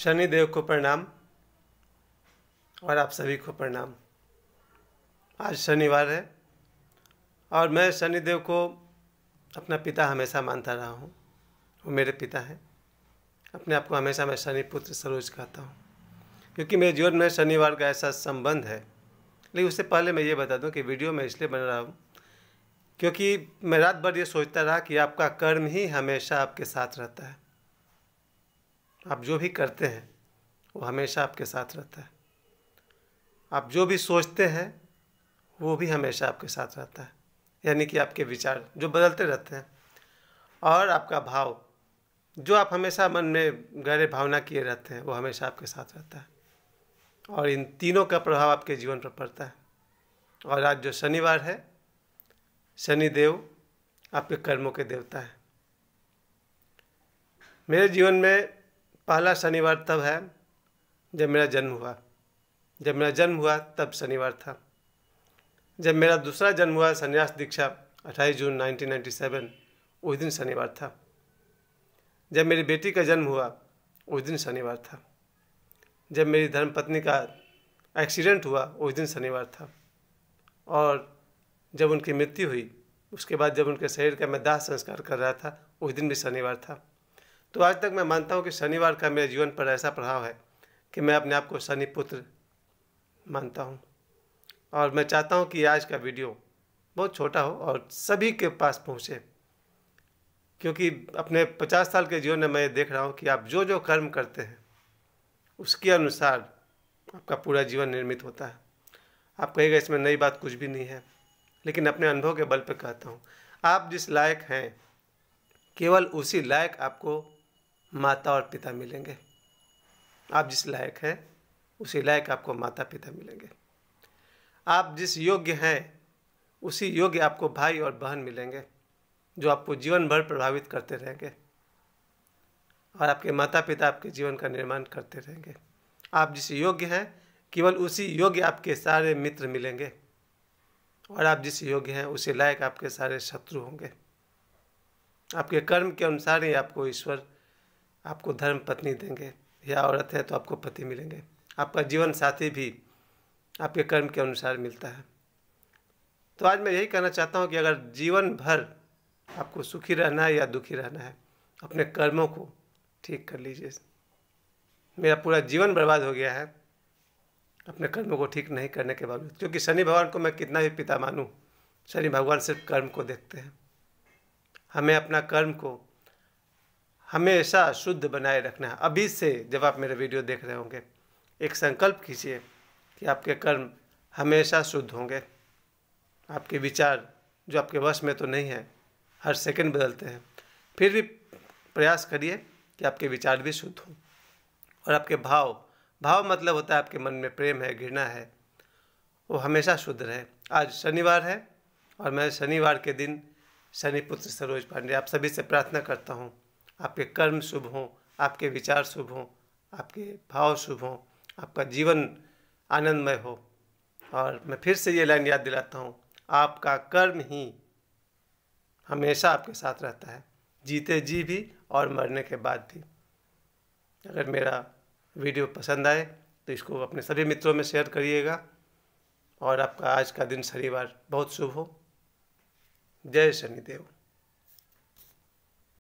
शनिदेव को प्रणाम और आप सभी को प्रणाम आज शनिवार है और मैं शनिदेव को अपना पिता हमेशा मानता रहा हूँ वो मेरे पिता हैं अपने आप को हमेशा मैं शनि पुत्र सरोज कहता हूँ क्योंकि मेरे जीवन में शनिवार का ऐसा संबंध है लेकिन उससे पहले मैं ये बता दूँ कि वीडियो मैं इसलिए बना रहा हूँ क्योंकि मैं रात भर ये सोचता रहा कि आपका कर्म ही हमेशा आपके साथ रहता है आप जो भी करते हैं वो हमेशा आपके साथ रहता है आप जो भी सोचते हैं वो भी हमेशा आपके साथ रहता है यानी कि आपके विचार जो बदलते रहते हैं और आपका भाव जो आप हमेशा मन में गहरे भावना किए रहते हैं वो हमेशा आपके साथ रहता है और इन तीनों का प्रभाव आपके जीवन पर पड़ता है और आज जो शनिवार है शनि देव आपके कर्मों के देवता है मेरे जीवन में पहला शनिवार तब है जब मेरा जन्म हुआ जब मेरा जन्म हुआ तब शनिवार था जब मेरा दूसरा जन्म हुआ संन्यास दीक्षा 28 जून 1997 उस दिन शनिवार था जब मेरी बेटी का जन्म हुआ उस दिन शनिवार था जब मेरी धर्मपत्नी का एक्सीडेंट हुआ उस दिन शनिवार था और जब उनकी मृत्यु हुई उसके बाद जब उनके शरीर का मैं दाह संस्कार कर रहा था उस दिन भी शनिवार था तो आज तक मैं मानता हूँ कि शनिवार का मेरे जीवन पर ऐसा प्रभाव है कि मैं अपने आप को शनि पुत्र मानता हूँ और मैं चाहता हूँ कि आज का वीडियो बहुत छोटा हो और सभी के पास पहुँचे क्योंकि अपने पचास साल के जीवन में मैं ये देख रहा हूँ कि आप जो जो कर्म करते हैं उसके अनुसार आपका पूरा जीवन निर्मित होता है आप कहेगा इसमें नई बात कुछ भी नहीं है लेकिन अपने अनुभव के बल पर कहता हूँ आप जिस लायक हैं केवल उसी लायक आपको माता और पिता मिलेंगे आप जिस लायक हैं उसी लायक आपको माता पिता मिलेंगे आप जिस योग्य हैं उसी योग्य आपको भाई और बहन मिलेंगे जो आपको जीवन भर प्रभावित करते रहेंगे और आपके माता पिता आपके जीवन का निर्माण करते रहेंगे आप जिस योग्य हैं केवल उसी योग्य आपके सारे मित्र मिलेंगे और आप जिस योग्य हैं उसी लायक आपके सारे शत्रु होंगे आपके कर्म के अनुसार ही आपको ईश्वर आपको धर्म पत्नी देंगे या औरत है तो आपको पति मिलेंगे आपका जीवन साथी भी आपके कर्म के अनुसार मिलता है तो आज मैं यही कहना चाहता हूँ कि अगर जीवन भर आपको सुखी रहना है या दुखी रहना है अपने कर्मों को ठीक कर लीजिए मेरा पूरा जीवन बर्बाद हो गया है अपने कर्मों को ठीक नहीं करने के बावजूद क्योंकि शनि भगवान को मैं कितना भी पिता मानूँ शनि भगवान सिर्फ कर्म को देखते हैं हमें अपना कर्म को हमेशा शुद्ध बनाए रखना है अभी से जब आप मेरे वीडियो देख रहे होंगे एक संकल्प कीजिए कि आपके कर्म हमेशा शुद्ध होंगे आपके विचार जो आपके वश में तो नहीं है हर सेकंड बदलते हैं फिर भी प्रयास करिए कि आपके विचार भी शुद्ध हों और आपके भाव भाव मतलब होता है आपके मन में प्रेम है घृणा है वो हमेशा शुद्ध रहे आज शनिवार है और मैं शनिवार के दिन शनिपुत्र सरोज पांडे आप सभी से प्रार्थना करता हूँ आपके कर्म शुभ हों आपके विचार शुभ हों आपके भाव शुभ हों आपका जीवन आनंदमय हो और मैं फिर से ये लाइन याद दिलाता हूँ आपका कर्म ही हमेशा आपके साथ रहता है जीते जी भी और मरने के बाद भी अगर मेरा वीडियो पसंद आए तो इसको अपने सभी मित्रों में शेयर करिएगा और आपका आज का दिन शनिवार बहुत शुभ हो जय शनिदेव